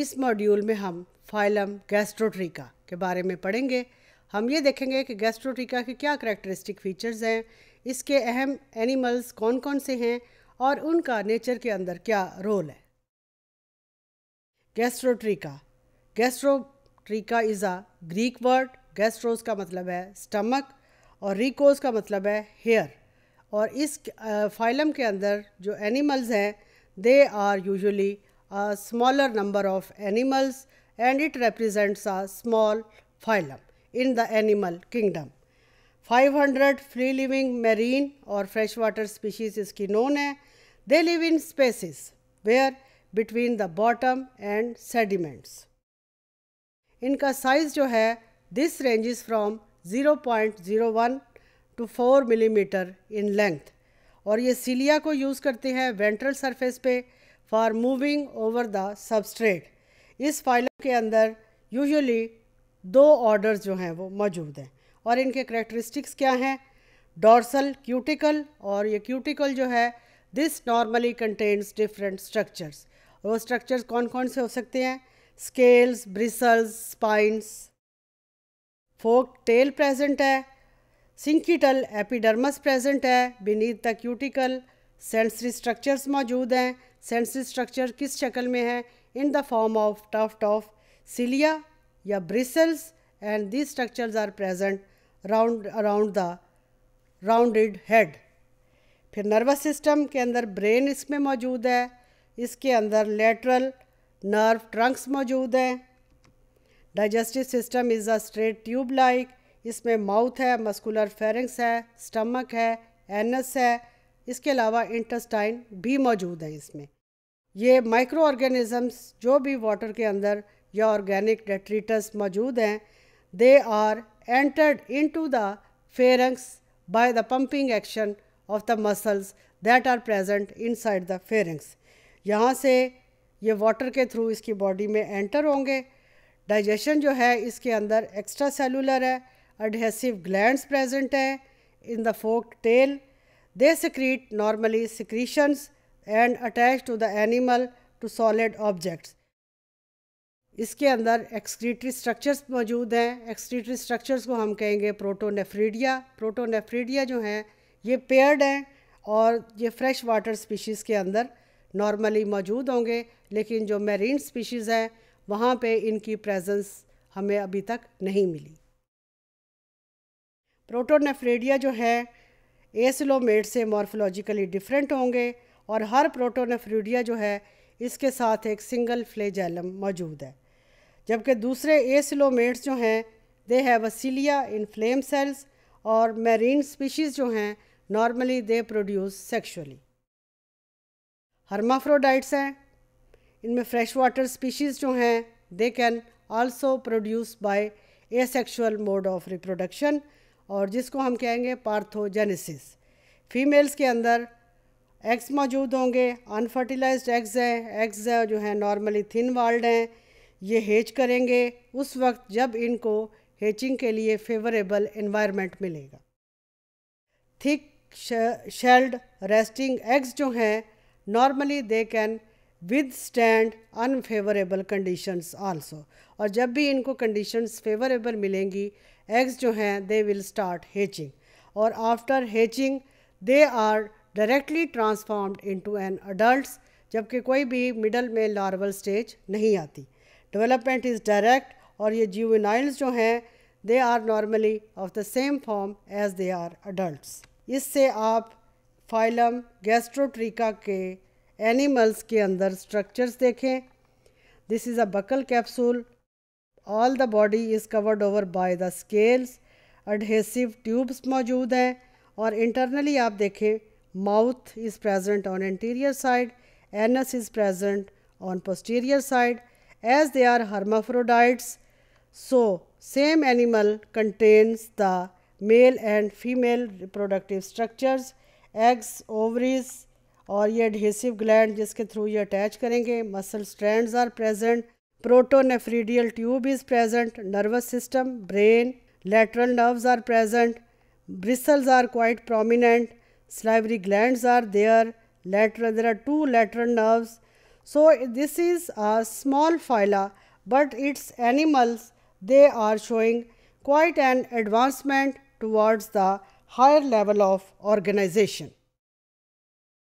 इस मॉड्यूल में हम फाइलम गैस्ट्रोट्रिका के बारे में पढ़ेंगे हम ये देखेंगे कि गैस्ट्रोट्रिका के क्या करेक्टरिस्टिक फीचर्स हैं इसके अहम एनिमल्स कौन कौन से हैं और उनका नेचर के अंदर क्या रोल है gastrotricha gastrotricha is a Greek word gastros का मतलब है स्टमक और रिकोस का मतलब है हेयर और इस फाइलम के अंदर जो एनिमल्स हैं they are usually a smaller number of animals and it represents a small phylum in the animal kingdom. 500 free living marine or freshwater species इसकी known hai They live in spaces where between the bottom and sediments. inka size jo hai this ranges from 0.01 to 4 mm in length और ये सीलिया को use करते हैं ventral surface पे for moving over the substrate इस फाइलों के अंदर यूजुअली दो ऑर्डर जो हैं वो मौजूद हैं और इनके करेक्टरिस्टिक्स क्या हैं डॉर्सल क्यूटिकल और ये क्यूटिकल जो है this normally contains different structures वो स्ट्रक्चर्स कौन कौन से हो सकते हैं scales bristles spines fork tail present है सिंकीटल एपिडर्मस प्रेजेंट है beneath the cuticle sensory structures मौजूद हैं सेंसरी स्ट्रक्चर किस शक्ल में है in the form of tuft of cilia या bristles and this structures are present round around the rounded head फिर नर्वस सिस्टम के अंदर ब्रेन इसमें मौजूद है इसके अंदर लेटरल नर्व ट्रंक्स मौजूद हैं digestive system is a straight tube like इसमें माउथ है मस्कुलर फेरिंग्स है स्टमक है एनस है इसके अलावा इंटस्टाइन भी मौजूद हैं इसमें ये माइक्रो ऑर्गेनिज़म्स जो भी वाटर के अंदर या ऑर्गेनिक डेट्रीटस मौजूद हैं they are entered into the pharynx the pumping action of the muscles that are present inside the pharynx. यहाँ से ये वाटर के थ्रू इसकी बॉडी में एंटर होंगे डाइजेशन जो है इसके अंदर एक्स्ट्रा सेलुलर है एडहेसिव ग्लैंड प्रेजेंट हैं in the fork tail they secrete normally secretions and attach to the animal to solid objects इसके अंदर एक्सक्रीटरी स्ट्रक्चर्स मौजूद हैं एक्सक्रीटरी स्ट्रक्चर्स को हम कहेंगे प्रोटोनेफ्रीडिया प्रोटोनेफ्रीडिया जो हैं ये पेयर्ड हैं और ये फ्रेश वाटर स्पीशीज़ के अंदर नॉर्मली मौजूद होंगे लेकिन जो मेरीन स्पीशीज़ हैं वहाँ पे इनकी प्रेजेंस हमें अभी तक नहीं मिली प्रोटोनेफ्रीडिया जो है एसलोमेट से मॉर्फोलॉजिकली डिफरेंट होंगे और हर प्रोटोनेफ्रूडिया जो है इसके साथ एक सिंगल फ्लेजैलम मौजूद है जबकि दूसरे एसलोमेट्स जो हैं they have a cilia in flame cells और मैरीन स्पीशीज़ जो हैं normally they produce sexually hermaphrodites हैं इनमें फ्रेश वाटर स्पीशीज़ जो हैं they can also produce by asexual mode of reproduction और जिसको हम कहेंगे पार्थोजेनेसिस फीमेल्स के अंदर एग्स मौजूद होंगे अनफर्टिलाइज्ड एग्स हैं एग्स है जो हैं नॉर्मली थिन वाल्ड हैं ये हेच करेंगे उस वक्त जब इनको हेचिंग के लिए फेवरेबल इन्वायरमेंट मिलेगा थिक शेल्ड रेस्टिंग एग्स जो हैं normally they can stand unfavourable conditions also और जब भी इनको कंडीशंस फेवरेबल मिलेंगी एग्स जो हैं दे विल स्टार्ट हेचिंग और after hatching they are directly transformed into an adult जबकि कोई भी मिडल में लार्वल स्टेज नहीं आती डेवलपमेंट इज़ डायरेक्ट और ये जीवनाइल्स जो हैं they are normally of the same form as they are adult इससे आप फाइलम गैस्ट्रोट्रिका के एनिमल्स के अंदर स्ट्रक्चर्स देखें this is a buccal capsule all the body is covered over by the scales adhesive tubes मौजूद हैं और इंटरनली आप देखें mouth is present on anterior side anus is present on posterior side as they are hermaphrodites so same animal contains the male and female reproductive structures eggs ovaries और ये adhesive gland जिसके through ये attach करेंगे muscle strands are present protonephridial tube is present nervous system brain lateral nerves are present bristles are quite prominent salivary gland are there later there are two lateral nerves so this is a small phyla but its animals they are showing quite an advancement towards the higher level of organisation